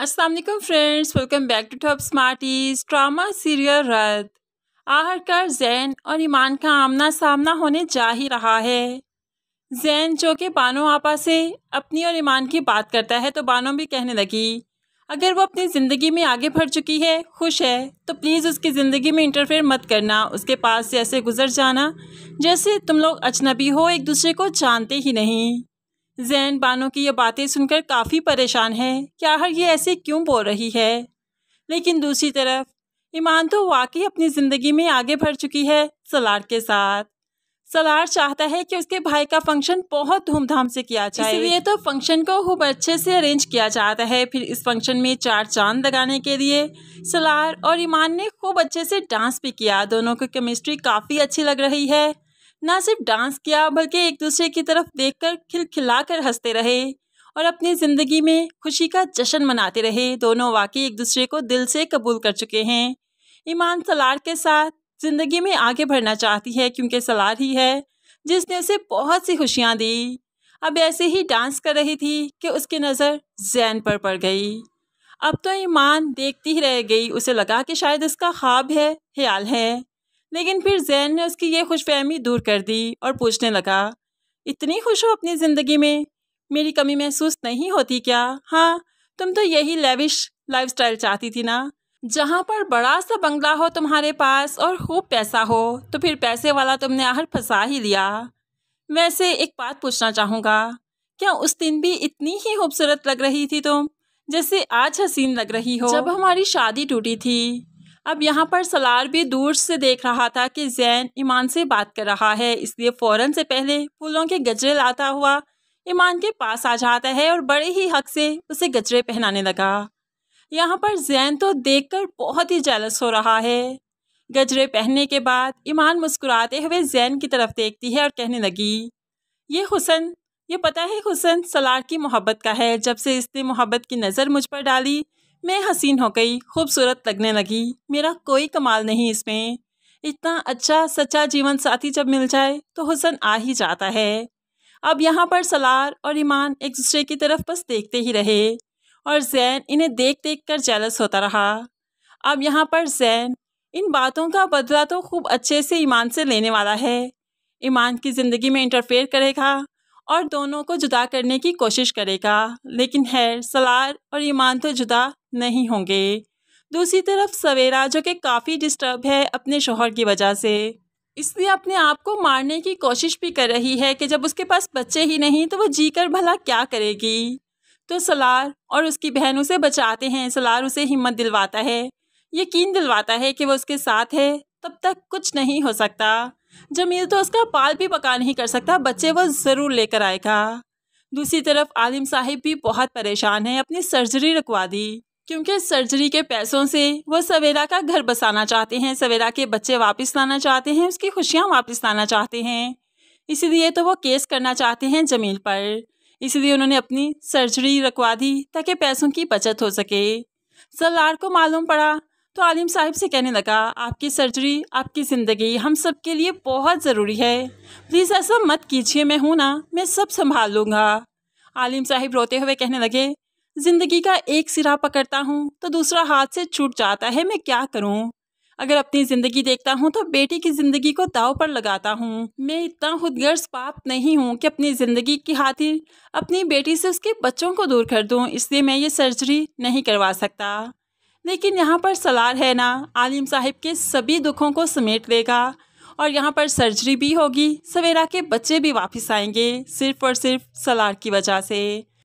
Aslam friends welcome back to Top Smarties drama serial रद्द कर जैन और ईमान का आमना सामना होने जा ही रहा है जैन जो कि बानो आपा से अपनी और ईमान की बात करता है तो बानो भी कहने लगी अगर वो अपनी ज़िंदगी में आगे बढ़ चुकी है खुश है तो प्लीज़ उसकी ज़िंदगी में इंटरफेयर मत करना उसके पास से ऐसे गुजर जाना जैसे तुम लोग अजनबी हो एक दूसरे को जानते ही नहीं जैन बानो की ये बातें सुनकर काफ़ी परेशान है कि आखिर ये ऐसे क्यों बोल रही है लेकिन दूसरी तरफ ईमान तो वाकई अपनी ज़िंदगी में आगे बढ़ चुकी है सलार के साथ सलार चाहता है कि उसके भाई का फंक्शन बहुत धूमधाम से किया जाए इसलिए तो फंक्शन को खूब अच्छे से अरेंज किया जाता है फिर इस फंक्शन में चार चांद लगाने के लिए सलार और ईमान ने खूब अच्छे से डांस भी किया दोनों की केमिस्ट्री काफ़ी अच्छी लग रही है ना सिर्फ डांस किया बल्कि एक दूसरे की तरफ देखकर खिलखिलाकर हंसते रहे और अपनी ज़िंदगी में खुशी का जश्न मनाते रहे दोनों वाकई एक दूसरे को दिल से कबूल कर चुके हैं ईमान सलार के साथ ज़िंदगी में आगे बढ़ना चाहती है क्योंकि सलार ही है जिसने उसे बहुत सी खुशियाँ दी अब ऐसे ही डांस कर रही थी कि उसकी नज़र जैन पर पड़ गई अब तो ईमान देखती ही रह गई उसे लगा कि शायद इसका ख्वाब है ख्याल है लेकिन फिर जैन ने उसकी ये खुशफहमी दूर कर दी और पूछने लगा इतनी खुश हो अपनी ज़िंदगी में मेरी कमी महसूस नहीं होती क्या हाँ तुम तो यही लेविश लाइफस्टाइल चाहती थी ना जहाँ पर बड़ा सा बंगला हो तुम्हारे पास और खूब पैसा हो तो फिर पैसे वाला तुमने आहर फंसा ही लिया वैसे एक बात पूछना चाहूँगा क्या उस दिन भी इतनी ही खूबसूरत लग रही थी तुम जैसे आज हसीन लग रही हो जब हमारी शादी टूटी थी अब यहाँ पर सलार भी दूर से देख रहा था कि जैन ईमान से बात कर रहा है इसलिए फ़ौरन से पहले फूलों के गजरे लाता हुआ ईमान के पास आ जाता है और बड़े ही हक से उसे गजरे पहनाने लगा यहाँ पर जैन तो देखकर बहुत ही जालस हो रहा है गजरे पहनने के बाद ईमान मुस्कुराते हुए जैन की तरफ देखती है और कहने लगी ये हुसन ये पता है हुसन सलार की मोहब्बत का है जब से इसने मोहब्बत की नज़र मुझ पर डाली मैं हसीन हो गई खूबसूरत लगने लगी मेरा कोई कमाल नहीं इसमें इतना अच्छा सच्चा जीवन साथी जब मिल जाए तो हुसन आ ही जाता है अब यहाँ पर सलार और ईमान एक दूसरे की तरफ बस देखते ही रहे और जैन इन्हें देख देख कर जेलस होता रहा अब यहाँ पर जैन इन बातों का बदला तो खूब अच्छे से ईमान से लेने वाला है ईमान की ज़िंदगी में इंटरफेयर करेगा और दोनों को जुदा करने की कोशिश करेगा लेकिन हैर सलार और ईमान तो जुदा नहीं होंगे दूसरी तरफ सवेरा जो कि काफ़ी डिस्टर्ब है अपने शोहर की वजह से इसलिए अपने आप को मारने की कोशिश भी कर रही है कि जब उसके पास बच्चे ही नहीं तो वो जी कर भला क्या करेगी तो सलार और उसकी बहन उसे बचाते हैं सलार उसे हिम्मत दिलवाता है यकीन दिलवाता है कि वो उसके साथ है तब तक कुछ नहीं हो सकता जमील तो उसका पाल भी पका नहीं कर सकता बच्चे वो ज़रूर लेकर आएगा दूसरी तरफ आलिम साहिब भी बहुत परेशान हैं अपनी सर्जरी रखवा दी क्योंकि सर्जरी के पैसों से वो सवेरा का घर बसाना चाहते हैं सवेरा के बच्चे वापस लाना चाहते हैं उसकी खुशियाँ वापस लाना चाहते हैं इसीलिए तो वो केस करना चाहते हैं जमील पर इसीलिए उन्होंने अपनी सर्जरी रखवा दी ताकि पैसों की बचत हो सके सलार को मालूम पड़ा तो आलिम साहब से कहने लगा आपकी सर्जरी आपकी ज़िंदगी हम सब के लिए बहुत ज़रूरी है प्लीज़ ऐसा मत कीजिए मैं हूँ ना मैं सब संभाल लूँगा आलिम साहिब रोते हुए कहने लगे ज़िंदगी का एक सिरा पकड़ता हूँ तो दूसरा हाथ से छूट जाता है मैं क्या करूँ अगर अपनी ज़िंदगी देखता हूँ तो बेटी की ज़िंदगी को दाव पर लगाता हूँ मैं इतना खुदगर्ज पाप नहीं हूँ कि अपनी ज़िंदगी की खातिर अपनी बेटी से उसके बच्चों को दूर कर दूँ इसलिए मैं ये सर्जरी नहीं करवा सकता लेकिन यहाँ पर सलार है ना आलिम साहिब के सभी दुखों को समेट लेगा और यहाँ पर सर्जरी भी होगी सवेरा के बच्चे भी वापस आएंगे सिर्फ और सिर्फ सलार की वजह से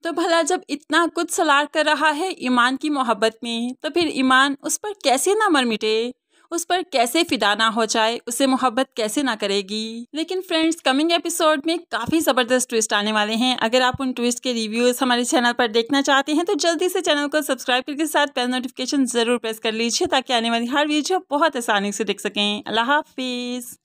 तो भला जब इतना कुछ सलार कर रहा है ईमान की मोहब्बत में तो फिर ईमान उस पर कैसे ना मर मिटे उस पर कैसे फिदा ना हो जाए उसे मोहब्बत कैसे ना करेगी लेकिन फ्रेंड्स कमिंग एपिसोड में काफी जबरदस्त ट्विस्ट आने वाले हैं अगर आप उन ट्विस्ट के रिव्यूज हमारे चैनल पर देखना चाहते हैं तो जल्दी से चैनल को सब्सक्राइब करके साथ बेल नोटिफिकेशन जरूर प्रेस कर लीजिए ताकि आने वाली हर वीडियो बहुत आसानी से देख सकें अल्लाह हाफिज़